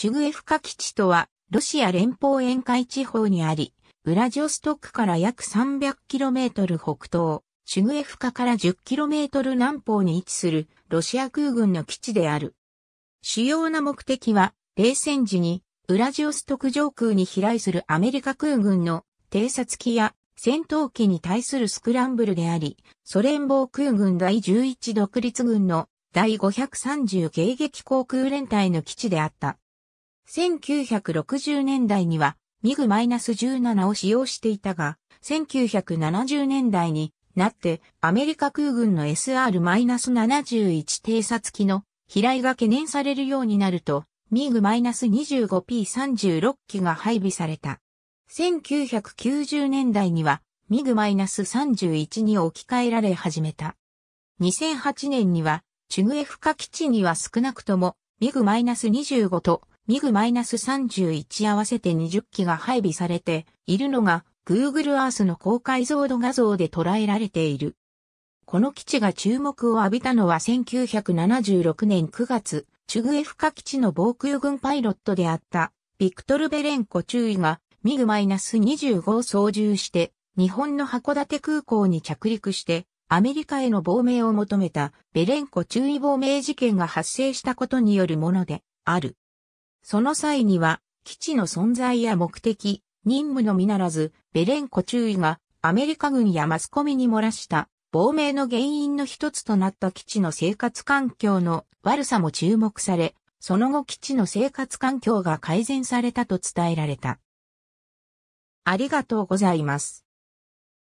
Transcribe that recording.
チュグエフカ基地とは、ロシア連邦沿海地方にあり、ウラジオストクから約 300km 北東、チュグエフカから 10km 南方に位置するロシア空軍の基地である。主要な目的は、冷戦時にウラジオストク上空に飛来するアメリカ空軍の偵察機や戦闘機に対するスクランブルであり、ソ連防空軍第11独立軍の第530迎撃航空連隊の基地であった。1960年代にはミグ -17 を使用していたが、1970年代になってアメリカ空軍の SR-71 偵察機の飛来が懸念されるようになると、ミグ -25P36 機が配備された。1990年代にはミグ -31 に置き換えられ始めた。2008年には、チュグエフカ基地には少なくともミグ -25 とミグ -31 合わせて20機が配備されているのが Google Earth の高解像度画像で捉えられている。この基地が注目を浴びたのは1976年9月、チュグエフカ基地の防空軍パイロットであったビクトル・ベレンコ中尉がミグ -25 を操縦して日本の函館空港に着陸してアメリカへの亡命を求めたベレンコ中尉亡命事件が発生したことによるものである。その際には、基地の存在や目的、任務のみならず、ベレンコ中尉がアメリカ軍やマスコミに漏らした亡命の原因の一つとなった基地の生活環境の悪さも注目され、その後基地の生活環境が改善されたと伝えられた。ありがとうございます。